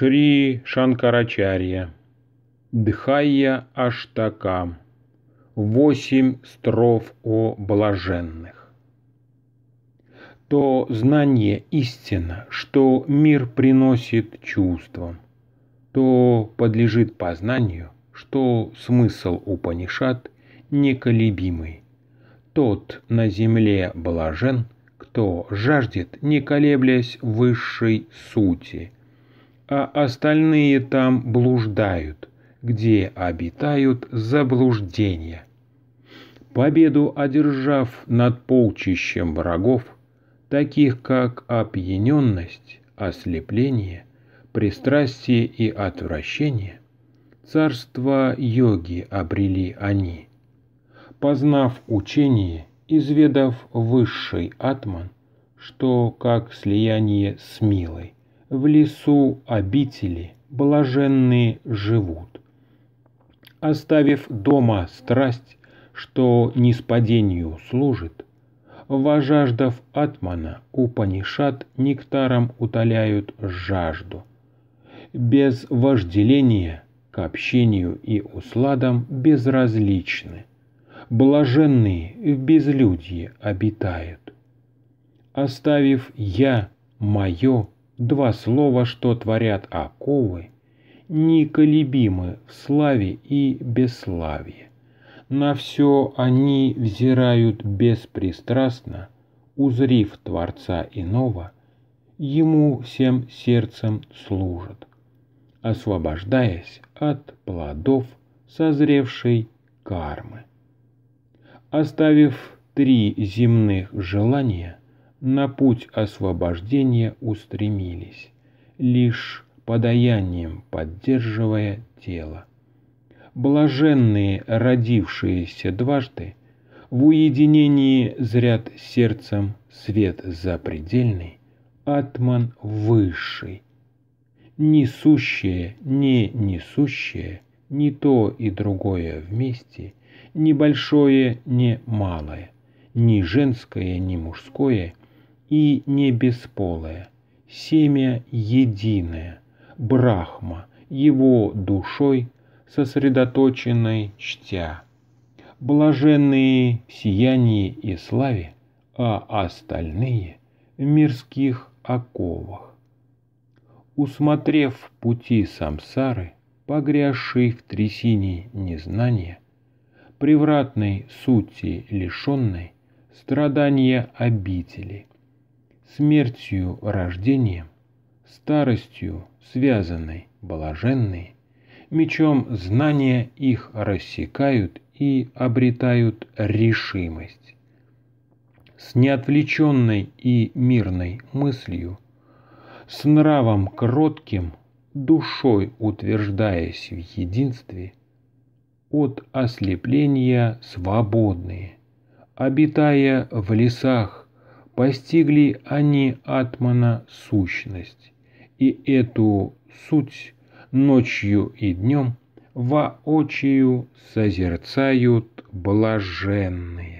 Шри Шанкарачарья, Дхайя Аштакам, восемь строф о блаженных. То знание истина, что мир приносит чувствам, то подлежит познанию, что смысл Упанишат неколебимый. Тот на земле блажен, кто жаждет, не колеблясь высшей сути – а остальные там блуждают, где обитают заблуждения. Победу одержав над полчищем врагов, таких как опьяненность, ослепление, пристрастие и отвращение, царство йоги обрели они. Познав учение, изведав высший атман, что как слияние с милой, в лесу обители блаженные живут, оставив дома страсть, что ниспадению служит, вожаждав атмана панишат нектаром утоляют жажду. Без вожделения к общению и усладам безразличны, блаженные в безлюдье обитают. Оставив «я», «моё», Два слова, что творят оковы, неколебимы в славе и бесславе. На все они взирают беспристрастно, узрив Творца иного, ему всем сердцем служат, освобождаясь от плодов созревшей кармы. Оставив три земных желания – на путь освобождения устремились, лишь подаянием поддерживая тело. Блаженные, родившиеся дважды, в уединении зрят сердцем свет запредельный, атман высший, несущее, не несущее, не то и другое вместе, ни большое, ни малое, ни женское, ни мужское, и не бесполое, семя единое, Брахма, его душой сосредоточенной чтя, блаженные в сиянии и славе, а остальные в мирских оковах. Усмотрев пути самсары, погрязший в трясине незнания, превратной сути лишенной, страдания обители – смертью рождением, старостью связанной, блаженной, мечом знания их рассекают и обретают решимость. С неотвлеченной и мирной мыслью, с нравом кротким, душой утверждаясь в единстве, от ослепления свободные, обитая в лесах постигли они атмана сущность, и эту суть ночью и днем воочию созерцают блаженные.